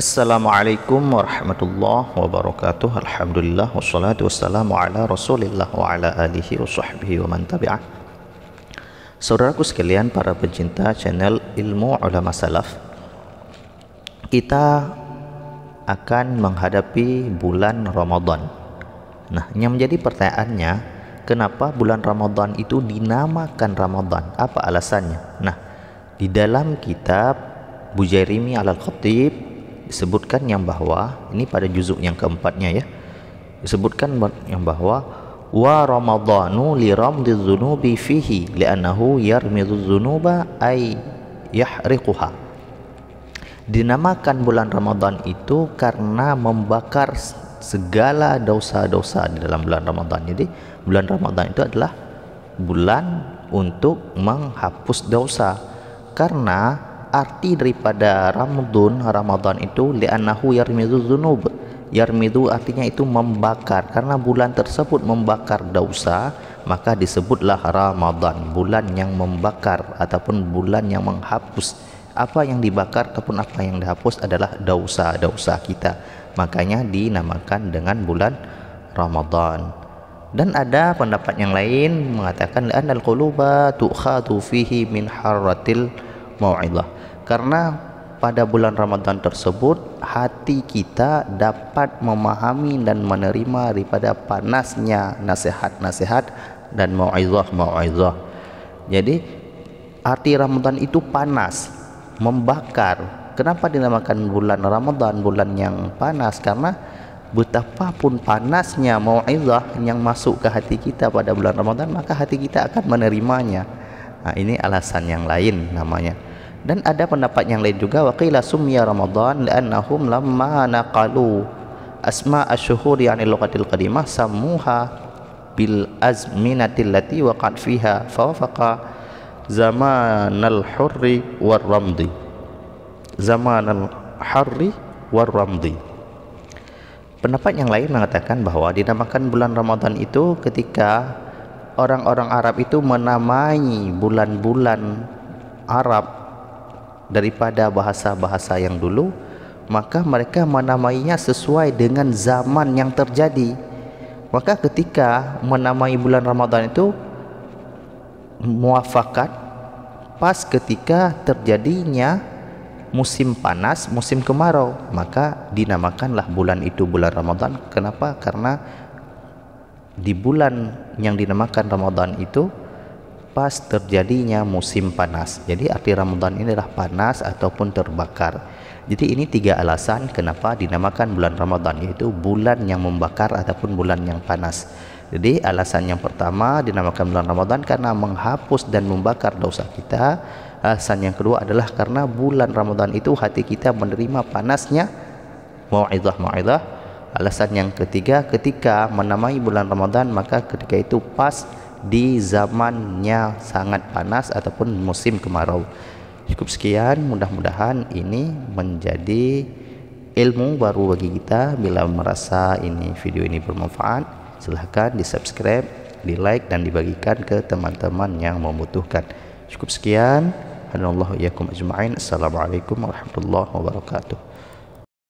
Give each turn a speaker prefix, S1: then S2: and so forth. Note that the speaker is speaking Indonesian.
S1: Assalamualaikum warahmatullahi wabarakatuh Alhamdulillah wassalatu wassalamu ala rasulillah wa ala alihi wa sahbihi wa man tabi'ah Saudaraku sekalian para pencinta channel ilmu ulama salaf Kita akan menghadapi bulan Ramadan Nah yang menjadi pertanyaannya Kenapa bulan Ramadan itu dinamakan Ramadan? Apa alasannya? Nah di dalam kitab Bujairimi al-Khatib disebutkan yang bahwa ini pada juzuk yang keempatnya ya disebutkan yang bahwa wa ramadhanu li ramdi dzunubi fihi li'annahu yarmidu dzunuba ay yahriquha dinamakan bulan Ramadan itu karena membakar segala dosa-dosa di dalam bulan Ramadan. Jadi bulan Ramadan itu adalah bulan untuk menghapus dosa karena arti daripada Ramadan Ramadan itu li'annahu yarmizu dzunub yarmidu artinya itu membakar karena bulan tersebut membakar dosa maka disebutlah Ramadan bulan yang membakar ataupun bulan yang menghapus apa yang dibakar ataupun apa yang dihapus adalah dosa-dosa kita makanya dinamakan dengan bulan Ramadan dan ada pendapat yang lain mengatakan li'annal quluba tukhadu fihi min harratil mau'idah karena pada bulan Ramadan tersebut hati kita dapat memahami dan menerima daripada panasnya nasihat-nasihat dan mauizah-mauizah. Jadi arti Ramadan itu panas, membakar. Kenapa dinamakan bulan Ramadan bulan yang panas? Karena betapapun panasnya mauizah yang masuk ke hati kita pada bulan Ramadan, maka hati kita akan menerimanya. Nah, ini alasan yang lain namanya. Dan ada pendapat yang lain juga waqila sumya Ramadan li'annahum lamma naqalu asma asyhuri 'anil lughatil qadimah samuha bil azminati allati waqat fiha fawafaqa zamanal hurri war ramdi zamanal harri war ramdi pendapat yang lain mengatakan bahwa dinamakan bulan Ramadan itu ketika orang-orang Arab itu menamai bulan-bulan Arab daripada bahasa-bahasa yang dulu maka mereka menamainya sesuai dengan zaman yang terjadi maka ketika menamai bulan Ramadan itu muafakat pas ketika terjadinya musim panas, musim kemarau, maka dinamakanlah bulan itu bulan Ramadan. Kenapa? Karena di bulan yang dinamakan Ramadan itu pas terjadinya musim panas. Jadi arti Ramadan ini adalah panas ataupun terbakar. Jadi ini tiga alasan kenapa dinamakan bulan Ramadan yaitu bulan yang membakar ataupun bulan yang panas. Jadi alasan yang pertama dinamakan bulan Ramadan karena menghapus dan membakar dosa kita. Alasan yang kedua adalah karena bulan Ramadan itu hati kita menerima panasnya mau'idah mau'idah. Alasan yang ketiga ketika menamai bulan Ramadan maka ketika itu pas di zamannya sangat panas ataupun musim kemarau. Cukup sekian, mudah-mudahan ini menjadi ilmu baru bagi kita. Bila merasa ini video ini bermanfaat, silahkan di subscribe, di like dan dibagikan ke teman-teman yang membutuhkan. Cukup sekian. Assalamualaikum warahmatullahi wabarakatuh.